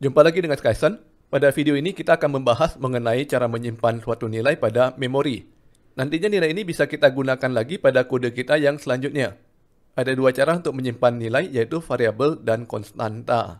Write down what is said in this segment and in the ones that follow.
Jumpa lagi dengan Skyson. Pada video ini kita akan membahas mengenai cara menyimpan suatu nilai pada memori. Nantinya nilai ini bisa kita gunakan lagi pada kode kita yang selanjutnya. Ada dua cara untuk menyimpan nilai yaitu variabel dan konstanta.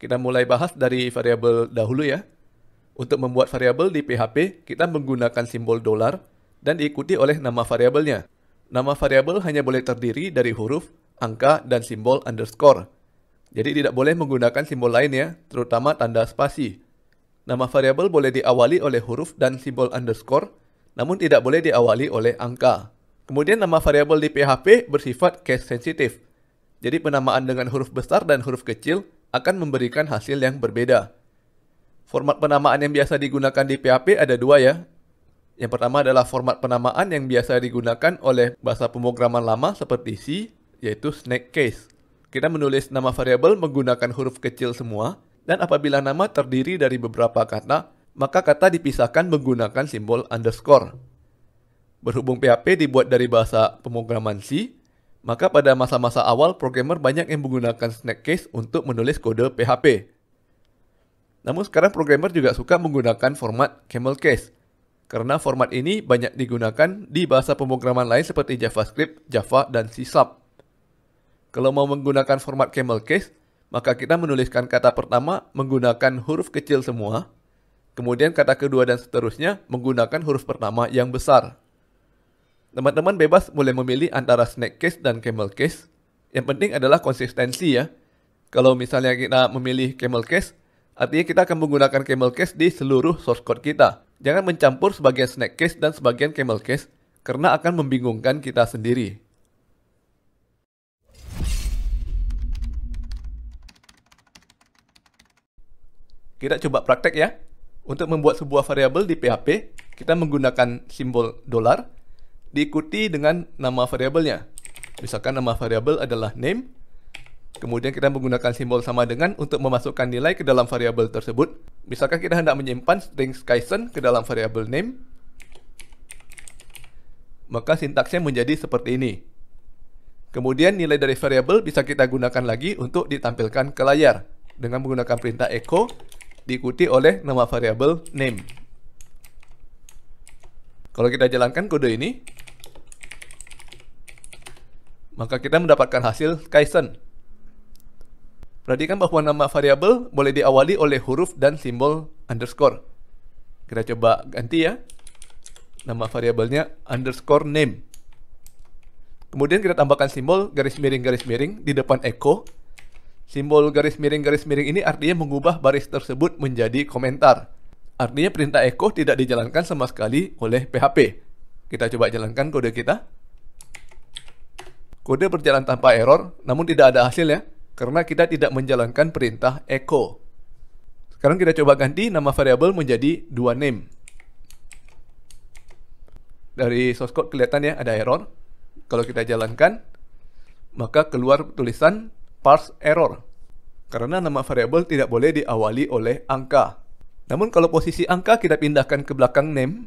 Kita mulai bahas dari variabel dahulu ya. Untuk membuat variabel di PHP, kita menggunakan simbol dolar dan diikuti oleh nama variabelnya. Nama variabel hanya boleh terdiri dari huruf angka, dan simbol underscore. Jadi tidak boleh menggunakan simbol lain ya, terutama tanda spasi. Nama variabel boleh diawali oleh huruf dan simbol underscore, namun tidak boleh diawali oleh angka. Kemudian nama variabel di PHP bersifat case sensitive. Jadi penamaan dengan huruf besar dan huruf kecil akan memberikan hasil yang berbeda. Format penamaan yang biasa digunakan di PHP ada dua ya. Yang pertama adalah format penamaan yang biasa digunakan oleh bahasa pemrograman lama seperti C yaitu snake case. Kita menulis nama variabel menggunakan huruf kecil semua, dan apabila nama terdiri dari beberapa kata, maka kata dipisahkan menggunakan simbol underscore. Berhubung PHP dibuat dari bahasa pemrograman C, maka pada masa-masa awal programmer banyak yang menggunakan snake case untuk menulis kode PHP. Namun sekarang programmer juga suka menggunakan format camel case, karena format ini banyak digunakan di bahasa pemrograman lain seperti JavaScript, Java, dan C Sharp. Kalau mau menggunakan format camel case, maka kita menuliskan kata pertama menggunakan huruf kecil semua, kemudian kata kedua dan seterusnya menggunakan huruf pertama yang besar. Teman-teman bebas boleh memilih antara snake case dan camel case. Yang penting adalah konsistensi ya. Kalau misalnya kita memilih camel case, artinya kita akan menggunakan camel case di seluruh source code kita. Jangan mencampur sebagian snake case dan sebagian camel case, karena akan membingungkan kita sendiri. Kita coba praktek ya. Untuk membuat sebuah variabel di PHP, kita menggunakan simbol dolar diikuti dengan nama variabelnya. Misalkan nama variabel adalah name, kemudian kita menggunakan simbol sama dengan untuk memasukkan nilai ke dalam variabel tersebut. Misalkan kita hendak menyimpan string skyson ke dalam variabel name, maka sintaksnya menjadi seperti ini. Kemudian nilai dari variabel bisa kita gunakan lagi untuk ditampilkan ke layar dengan menggunakan perintah echo diikuti oleh nama variabel name. Kalau kita jalankan kode ini, maka kita mendapatkan hasil Kaizen. Perhatikan bahwa nama variabel boleh diawali oleh huruf dan simbol underscore. Kita coba ganti ya. Nama variabelnya underscore name. Kemudian kita tambahkan simbol garis miring garis miring di depan echo Simbol garis miring garis miring ini artinya mengubah baris tersebut menjadi komentar. Artinya perintah echo tidak dijalankan sama sekali oleh PHP. Kita coba jalankan kode kita. Kode berjalan tanpa error, namun tidak ada hasil ya, karena kita tidak menjalankan perintah echo. Sekarang kita coba ganti nama variabel menjadi dua name. Dari source code kelihatan ya ada error. Kalau kita jalankan, maka keluar tulisan parse error karena nama variabel tidak boleh diawali oleh angka. Namun kalau posisi angka kita pindahkan ke belakang name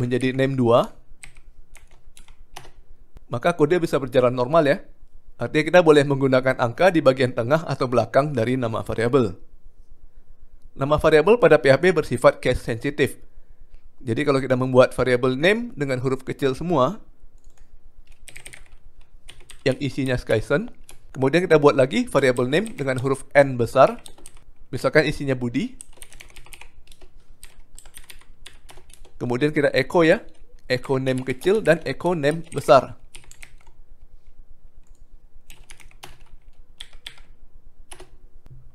menjadi name 2 maka kode bisa berjalan normal ya. Artinya kita boleh menggunakan angka di bagian tengah atau belakang dari nama variabel. Nama variabel pada PHP bersifat case sensitive. Jadi kalau kita membuat variabel name dengan huruf kecil semua, yang isinya Skyson. Kemudian kita buat lagi variable name dengan huruf N besar. Misalkan isinya Budi. Kemudian kita echo ya. Echo name kecil dan echo name besar.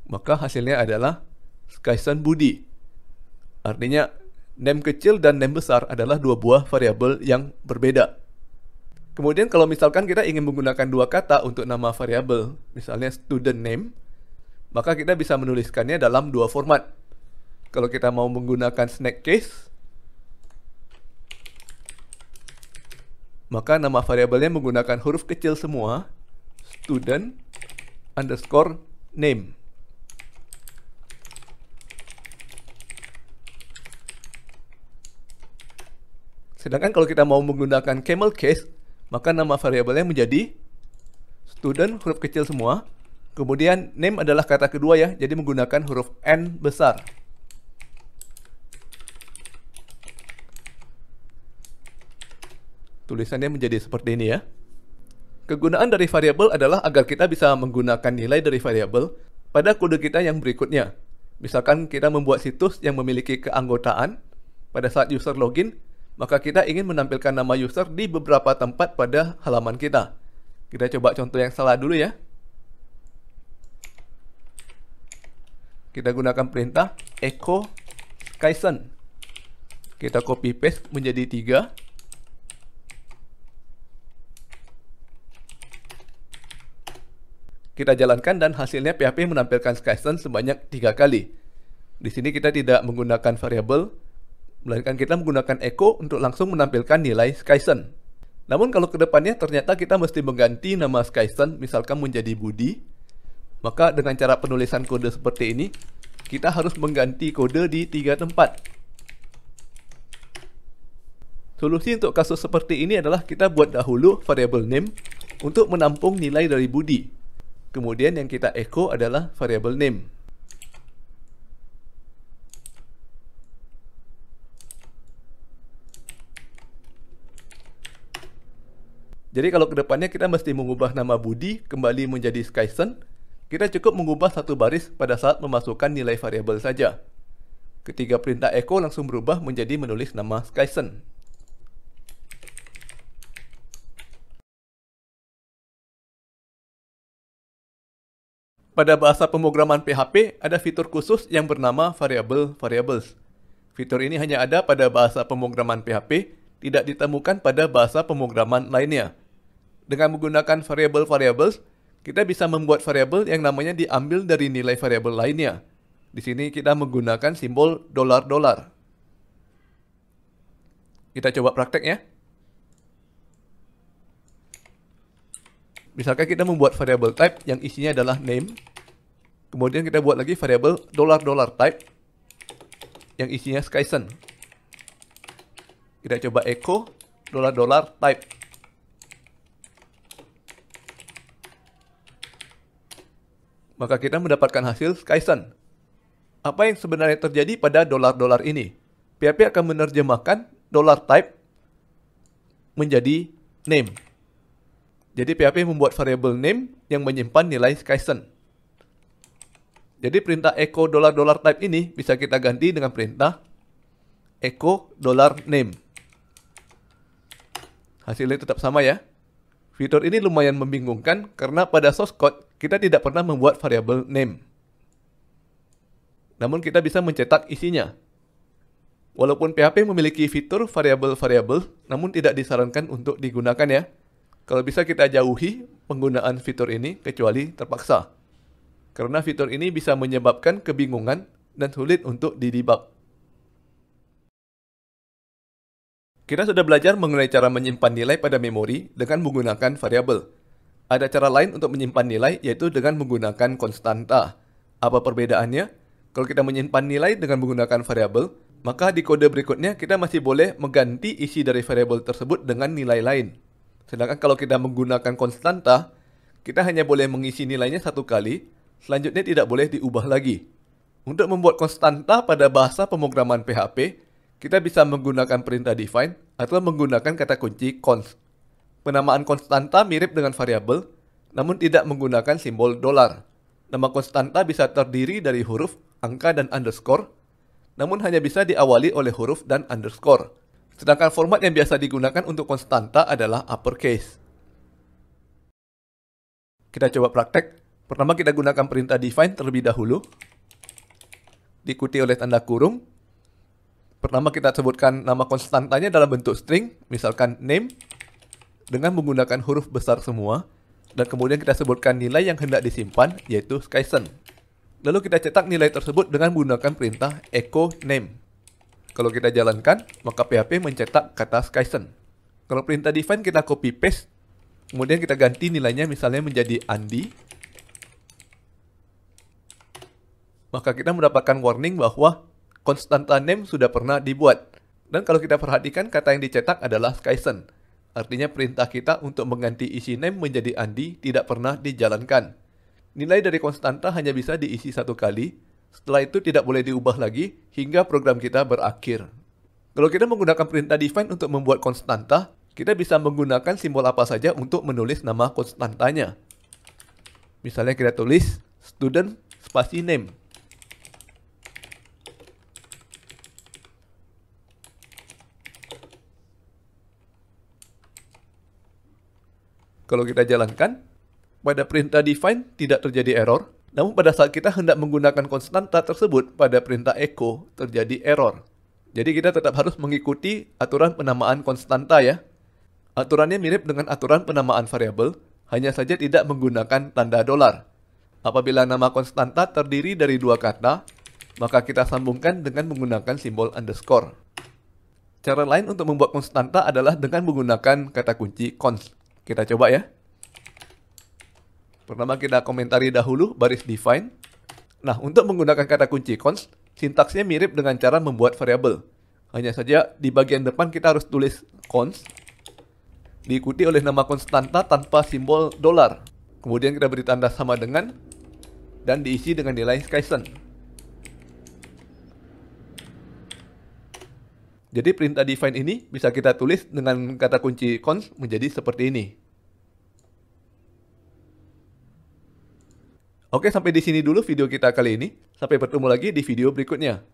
Maka hasilnya adalah Skyson Budi. Artinya name kecil dan name besar adalah dua buah variabel yang berbeda. Kemudian kalau misalkan kita ingin menggunakan dua kata untuk nama variabel, misalnya student name, maka kita bisa menuliskannya dalam dua format. Kalau kita mau menggunakan snack case, maka nama variabelnya menggunakan huruf kecil semua, student underscore name. Sedangkan kalau kita mau menggunakan camel case, maka nama variabelnya menjadi student huruf kecil semua. Kemudian name adalah kata kedua ya, jadi menggunakan huruf N besar. Tulisannya menjadi seperti ini ya. Kegunaan dari variabel adalah agar kita bisa menggunakan nilai dari variabel pada kode kita yang berikutnya. Misalkan kita membuat situs yang memiliki keanggotaan, pada saat user login, maka kita ingin menampilkan nama user di beberapa tempat pada halaman kita. Kita coba contoh yang salah dulu ya. Kita gunakan perintah echo Kaisen. Kita copy paste menjadi tiga. Kita jalankan dan hasilnya PHP menampilkan Kaisen sebanyak tiga kali. Di sini kita tidak menggunakan variabel melainkan kita menggunakan echo untuk langsung menampilkan nilai skyson. Namun kalau kedepannya ternyata kita mesti mengganti nama skyson misalkan menjadi budi, maka dengan cara penulisan kode seperti ini, kita harus mengganti kode di tiga tempat. Solusi untuk kasus seperti ini adalah kita buat dahulu variable name untuk menampung nilai dari budi. Kemudian yang kita echo adalah variable name. Jadi kalau kedepannya kita mesti mengubah nama Budi kembali menjadi Skyson, kita cukup mengubah satu baris pada saat memasukkan nilai variabel saja. Ketiga perintah echo langsung berubah menjadi menulis nama Skyson. Pada bahasa pemrograman PHP, ada fitur khusus yang bernama variable variables. Fitur ini hanya ada pada bahasa pemrograman PHP, tidak ditemukan pada bahasa pemrograman lainnya dengan menggunakan variable-variables, kita bisa membuat variable yang namanya diambil dari nilai variable lainnya. Di sini kita menggunakan simbol dolar-dolar. Kita coba prakteknya. Misalkan kita membuat variable type yang isinya adalah name. Kemudian kita buat lagi variable dolar-dolar type yang isinya skyson. Kita coba echo dolar-dolar type. maka kita mendapatkan hasil Kaizen. Apa yang sebenarnya terjadi pada dolar-dolar ini? PHP akan menerjemahkan dolar type menjadi name. Jadi PHP membuat variable name yang menyimpan nilai Kaizen. Jadi perintah echo dolar-dolar type ini bisa kita ganti dengan perintah echo dolar name. Hasilnya tetap sama ya. Fitur ini lumayan membingungkan karena pada source code kita tidak pernah membuat variable name. Namun kita bisa mencetak isinya. Walaupun PHP memiliki fitur variable variabel namun tidak disarankan untuk digunakan ya. Kalau bisa kita jauhi penggunaan fitur ini kecuali terpaksa. Karena fitur ini bisa menyebabkan kebingungan dan sulit untuk didebug. Kita sudah belajar mengenai cara menyimpan nilai pada memori dengan menggunakan variabel. Ada cara lain untuk menyimpan nilai yaitu dengan menggunakan konstanta. Apa perbedaannya? Kalau kita menyimpan nilai dengan menggunakan variabel, maka di kode berikutnya kita masih boleh mengganti isi dari variabel tersebut dengan nilai lain. Sedangkan kalau kita menggunakan konstanta, kita hanya boleh mengisi nilainya satu kali, selanjutnya tidak boleh diubah lagi. Untuk membuat konstanta pada bahasa pemrograman PHP, kita bisa menggunakan perintah define atau menggunakan kata kunci const. Penamaan konstanta mirip dengan variabel, namun tidak menggunakan simbol dolar. Nama konstanta bisa terdiri dari huruf, angka, dan underscore, namun hanya bisa diawali oleh huruf dan underscore. Sedangkan format yang biasa digunakan untuk konstanta adalah uppercase. Kita coba praktek. Pertama kita gunakan perintah define terlebih dahulu. Diikuti oleh tanda kurung, Pertama kita sebutkan nama konstantanya dalam bentuk string, misalkan name, dengan menggunakan huruf besar semua. Dan kemudian kita sebutkan nilai yang hendak disimpan, yaitu skyson. Lalu kita cetak nilai tersebut dengan menggunakan perintah echo name. Kalau kita jalankan, maka PHP mencetak kata skyson. Kalau perintah define kita copy paste, kemudian kita ganti nilainya misalnya menjadi Andi. Maka kita mendapatkan warning bahwa Konstanta name sudah pernah dibuat. Dan kalau kita perhatikan, kata yang dicetak adalah Skyson. Artinya perintah kita untuk mengganti isi name menjadi Andi tidak pernah dijalankan. Nilai dari konstanta hanya bisa diisi satu kali, setelah itu tidak boleh diubah lagi hingga program kita berakhir. Kalau kita menggunakan perintah define untuk membuat konstanta, kita bisa menggunakan simbol apa saja untuk menulis nama konstantanya. Misalnya kita tulis student spasi name. kalau kita jalankan, pada perintah define tidak terjadi error, namun pada saat kita hendak menggunakan konstanta tersebut pada perintah echo terjadi error. Jadi kita tetap harus mengikuti aturan penamaan konstanta ya. Aturannya mirip dengan aturan penamaan variabel, hanya saja tidak menggunakan tanda dolar. Apabila nama konstanta terdiri dari dua kata, maka kita sambungkan dengan menggunakan simbol underscore. Cara lain untuk membuat konstanta adalah dengan menggunakan kata kunci const. Kita coba ya. Pertama kita komentari dahulu baris define. Nah, untuk menggunakan kata kunci const, sintaksnya mirip dengan cara membuat variabel. Hanya saja di bagian depan kita harus tulis const diikuti oleh nama konstanta tanpa simbol dolar. Kemudian kita beri tanda sama dengan dan diisi dengan nilai skyson. Jadi perintah define ini bisa kita tulis dengan kata kunci const menjadi seperti ini. Oke, sampai di sini dulu video kita kali ini. Sampai bertemu lagi di video berikutnya.